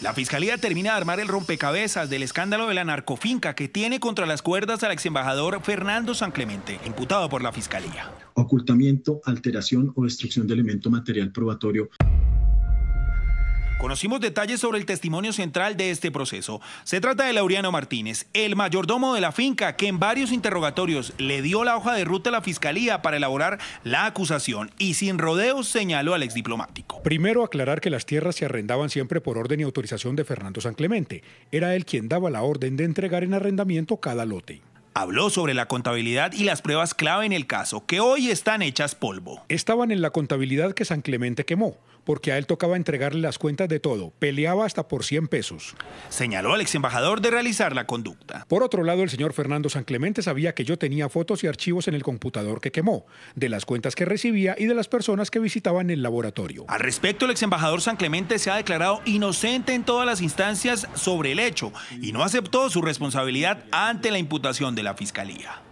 La fiscalía termina de armar el rompecabezas del escándalo de la narcofinca que tiene contra las cuerdas al ex embajador Fernando San Clemente, imputado por la fiscalía. Ocultamiento, alteración o destrucción de elemento material probatorio. Conocimos detalles sobre el testimonio central de este proceso. Se trata de Laureano Martínez, el mayordomo de la finca, que en varios interrogatorios le dio la hoja de ruta a la fiscalía para elaborar la acusación y sin rodeos señaló al ex diplomático. Primero, aclarar que las tierras se arrendaban siempre por orden y autorización de Fernando San Clemente. Era él quien daba la orden de entregar en arrendamiento cada lote. Habló sobre la contabilidad y las pruebas clave en el caso, que hoy están hechas polvo. Estaban en la contabilidad que San Clemente quemó, porque a él tocaba entregarle las cuentas de todo, peleaba hasta por 100 pesos. Señaló al ex embajador de realizar la conducta. Por otro lado, el señor Fernando San Clemente sabía que yo tenía fotos y archivos en el computador que quemó, de las cuentas que recibía y de las personas que visitaban el laboratorio. Al respecto, el ex embajador San Clemente se ha declarado inocente en todas las instancias sobre el hecho y no aceptó su responsabilidad ante la imputación de la Fiscalía.